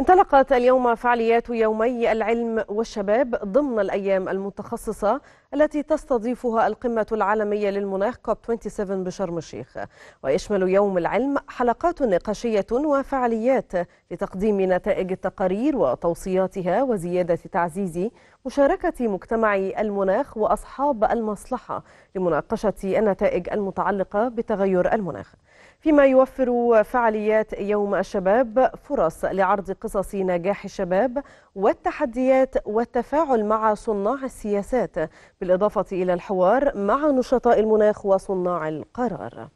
انطلقت اليوم فعاليات يومي العلم والشباب ضمن الأيام المتخصصة التي تستضيفها القمة العالمية للمناخ كوب 27 بشرم الشيخ ويشمل يوم العلم حلقات نقاشية وفعاليات لتقديم نتائج التقارير وتوصياتها وزيادة تعزيز مشاركة مجتمع المناخ وأصحاب المصلحة لمناقشة النتائج المتعلقة بتغير المناخ فيما يوفر فعاليات يوم الشباب فرص لعرض قصص نجاح الشباب والتحديات والتفاعل مع صناع السياسات بالإضافة إلى الحوار مع نشطاء المناخ وصناع القرار